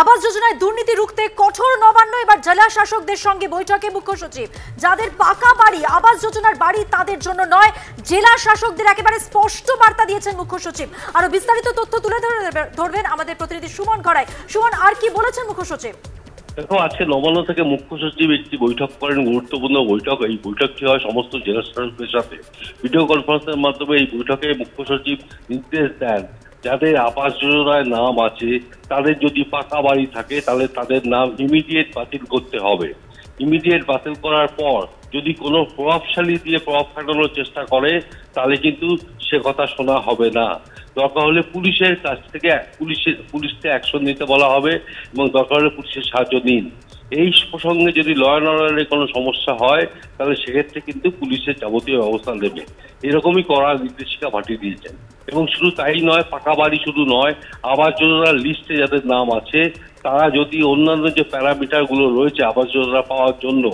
আবাস যোজনায় দুর্নীতি রুখতে কঠোর নবান্ন এবার জেলা শাসকদের সঙ্গে বৈঠকে মুখ্য সচিব যাদের পাকা বাড়ি আবাস যোজনার বাড়ি তাদের জন্য নয় জেলা শাসকদের একেবারে স্পষ্ট বার্তা দিয়েছেন মুখ্য সচিব আরো বিস্তারিত তথ্য তুলে ধরবেন আমাদের প্রতিনিধি সুমন ঘড়াই সুমন আর কি বলেছেন মুখ্য সচিব দেখো আজকে নবান্ন থেকে মুখ্য সচিব একটি বৈঠক করেন গুরুত্বপূর্ণ বৈঠক এই বৈঠকটি হয় সমস্ত জেলা শাসকদের সাথে ভিডিও কনফারেন্সের মাধ্যমে এই বৈঠকে মুখ্য সচিব নির্দেশ দেন যাদের আবাস যোজনায় নাম আছে তাদের যদি পাকা বাড়ি থাকে তাহলে তাদের নাম ইমিডিয়েট বাতিল করতে হবে ইমিডিয়েট বাতিল করার পর যদি কোনো প্রভাবশালী দিয়ে প্রভাব ফাটানোর চেষ্টা করে তাহলে কিন্তু সে কথা শোনা হবে না দরকার হলে পুলিশের কাছ থেকে পুলিশের পুলিশকে অ্যাকশন নিতে বলা হবে এবং দরকার হলে পুলিশের সাহায্য নিন এই প্রসঙ্গে যদি ল অ্যান্ড অর্ডারের কোনো সমস্যা হয় তাহলে সেক্ষেত্রে কিন্তু পুলিশের যাবতীয় ব্যবস্থা নেবে এরকমই করার নির্দেশিকা পাঠিয়ে দিয়েছেন এবং শুধু তাই নয় পাকা বাড়ি শুধু নয় আবাস যোজনার লিস্টে যাদের নাম আছে তারা যদি অন্যান্য যে প্যারামিটারগুলো রয়েছে আবাস যোজনা পাওয়ার জন্য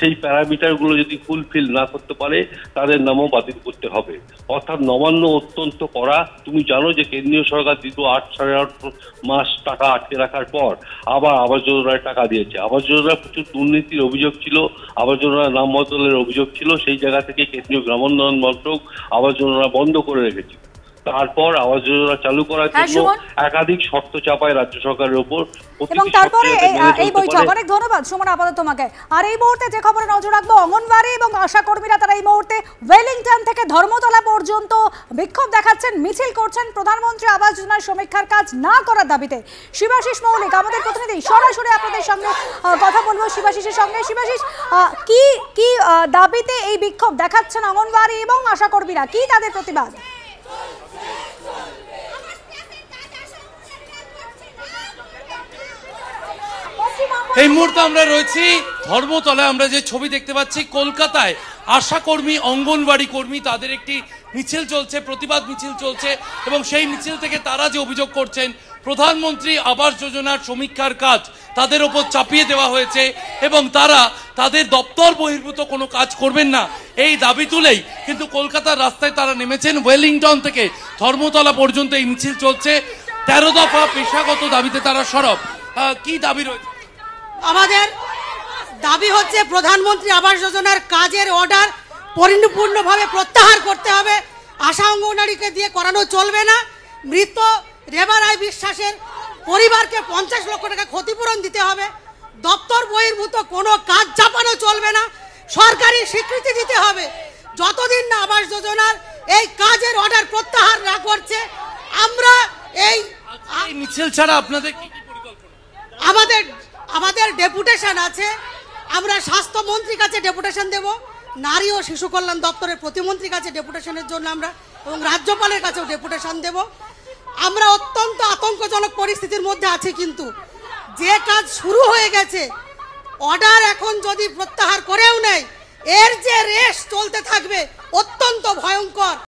সেই প্যারামিটারগুলো যদি ফুলফিল না করতে পারে তাদের নামও বাতিল করতে হবে অর্থাৎ নবান্ন অত্যন্ত করা তুমি জানো যে কেন্দ্রীয় সরকার দ্বিতীয় আট সাড়ে আট মাস টাকা আটকে রাখার পর আবার আবাস যোজনায় টাকা দিয়েছে আবাস যোজনায় প্রচুর দুর্নীতির অভিযোগ ছিল আবাস যোজনার নাম বদলের অভিযোগ ছিল সেই জায়গা থেকে কেন্দ্রীয় গ্রামোন্নয়ন মন্ত্রক আবাস যোজনা বন্ধ করে রেখেছিল তারপর আওয়াজ যোজনা চালু করার জন্য হ্যাঁ, একাধিক শর্ত চাপায় রাজ্য সরকারের উপর এবং তারপরে এই বৈঠক অনেক ধন্যবাদ সুমন আপাতত তোমাকে আর এই মুহূর্তে যে খবরে নজর রাখবো অঙ্গনবাড়ি এবং আশা কর্মীরা তারা এই মুহূর্তে ওয়েলিংটন থেকে ধর্মতলা পর্যন্ত বিক্ষোভ দেখাচ্ছেন মিছিল করছেন প্রধানমন্ত্রী আবাস যোজনার সমীক্ষার কাজ না করার দাবিতে শিবাশিস মৌলিক আমাদের প্রতিনিধি সরাসরি আপনাদের সঙ্গে কথা বলবো শিবাশিসের সঙ্গে শিবাশিস কি কি দাবিতে এই বিক্ষোভ দেখাচ্ছেন অঙ্গনবাড়ি এবং আশা কর্মীরা কি তাদের প্রতিবাদ এই মুহূর্তে আমরা রয়েছি ধর্মতলায় আমরা যে ছবি দেখতে পাচ্ছি কলকাতায় আশাকর্মী অঙ্গনবাড়ি কর্মী তাদের একটি মিছিল চলছে প্রতিবাদ মিছিল চলছে এবং সেই মিছিল থেকে তারা যে অভিযোগ করছেন প্রধানমন্ত্রী আবাস যোজনার সমীক্ষার কাজ তাদের ওপর চাপিয়ে দেওয়া হয়েছে এবং তারা তাদের দপ্তর বহির্ভূত কোনো কাজ করবেন না এই দাবি তুলেই কিন্তু কলকাতার রাস্তায় তারা নেমেছেন ওয়েলিংটন থেকে ধর্মতলা পর্যন্ত এই মিছিল চলছে তেরো দফা পেশাগত দাবিতে তারা সরব কি দাবি রয়েছে আমাদের দাবি হচ্ছে প্রধানমন্ত্রী আবাস যোজনার কাজের অর্ডার পরিপূর্ণভাবে প্রত্যাহার করতে হবে আশা অঙ্গনারীকে দিয়ে করানো চলবে না মৃত রেবা রায় বিশ্বাসের পরিবারকে পঞ্চাশ লক্ষ টাকা ক্ষতিপূরণ দিতে হবে দপ্তর বহির্ভূত কোনো কাজ চাপানো চলবে না সরকারি স্বীকৃতি দিতে হবে যতদিন না আবাস যোজনার এই কাজের অর্ডার প্রত্যাহার না করছে আমরা এই মিছিল ছাড়া আপনাদের আমাদের আমাদের ডেপুটেশন আছে আমরা স্বাস্থ্যমন্ত্রীর কাছে ডেপুটেশন দেব নারী ও শিশু কল্যাণ দপ্তরের প্রতিমন্ত্রীর কাছে ডেপুটেশনের জন্য আমরা এবং রাজ্যপালের কাছেও ডেপুটেশন দেব আমরা অত্যন্ত আতঙ্কজনক পরিস্থিতির মধ্যে আছি কিন্তু যে কাজ শুরু হয়ে গেছে অর্ডার এখন যদি প্রত্যাহার করেও নেয় এর যে রেস চলতে থাকবে অত্যন্ত ভয়ঙ্কর